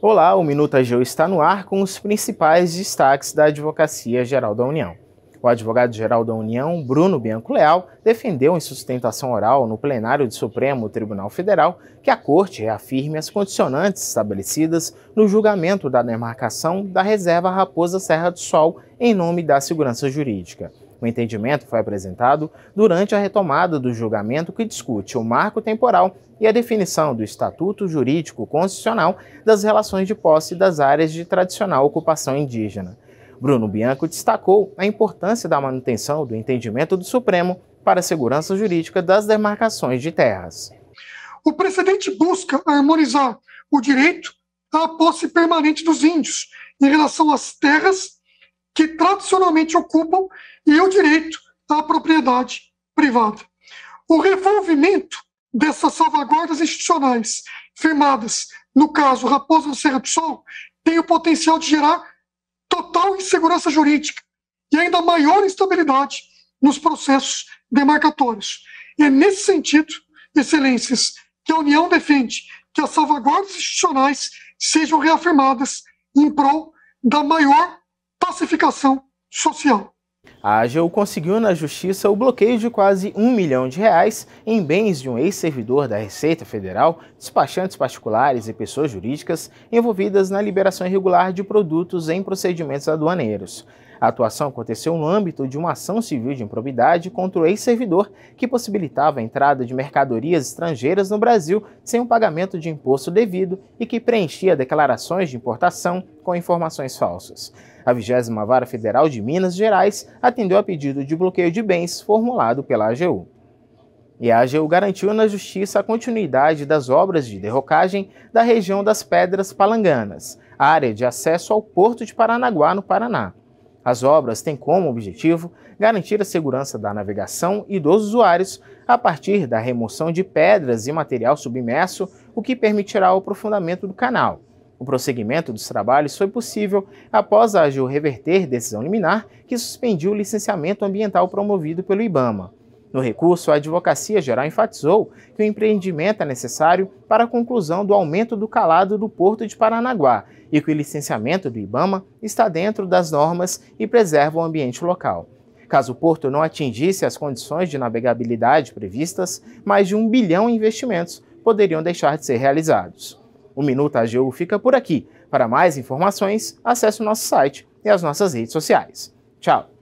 Olá, o Minuto AGU está no ar com os principais destaques da Advocacia Geral da União. O advogado-geral da União, Bruno Bianco Leal, defendeu em sustentação oral no plenário do Supremo Tribunal Federal que a Corte reafirme as condicionantes estabelecidas no julgamento da demarcação da reserva Raposa Serra do Sol em nome da segurança jurídica. O entendimento foi apresentado durante a retomada do julgamento que discute o marco temporal e a definição do estatuto jurídico constitucional das relações de posse das áreas de tradicional ocupação indígena. Bruno Bianco destacou a importância da manutenção do entendimento do Supremo para a segurança jurídica das demarcações de terras. O precedente busca harmonizar o direito à posse permanente dos índios em relação às terras que tradicionalmente ocupam e o direito à propriedade privada. O revolvimento dessas salvaguardas institucionais firmadas, no caso Raposa do Serra do Sol, tem o potencial de gerar total insegurança jurídica e ainda maior instabilidade nos processos demarcatórios. É nesse sentido, excelências, que a União defende que as salvaguardas institucionais sejam reafirmadas em prol da maior pacificação social. A AGU conseguiu na justiça o bloqueio de quase um milhão de reais em bens de um ex-servidor da Receita Federal, despachantes particulares e pessoas jurídicas envolvidas na liberação irregular de produtos em procedimentos aduaneiros. A atuação aconteceu no âmbito de uma ação civil de improbidade contra o ex-servidor que possibilitava a entrada de mercadorias estrangeiras no Brasil sem o pagamento de imposto devido e que preenchia declarações de importação com informações falsas. A 20 Vara Federal de Minas Gerais atendeu a pedido de bloqueio de bens formulado pela AGU. E a AGU garantiu na Justiça a continuidade das obras de derrocagem da região das Pedras Palanganas, área de acesso ao Porto de Paranaguá, no Paraná. As obras têm como objetivo garantir a segurança da navegação e dos usuários a partir da remoção de pedras e material submerso, o que permitirá o aprofundamento do canal. O prosseguimento dos trabalhos foi possível após a AGU reverter decisão liminar que suspendiu o licenciamento ambiental promovido pelo IBAMA. No recurso, a Advocacia Geral enfatizou que o empreendimento é necessário para a conclusão do aumento do calado do Porto de Paranaguá e que o licenciamento do IBAMA está dentro das normas e preserva o ambiente local. Caso o porto não atingisse as condições de navegabilidade previstas, mais de um bilhão em investimentos poderiam deixar de ser realizados. O Minuto AGU fica por aqui. Para mais informações, acesse o nosso site e as nossas redes sociais. Tchau!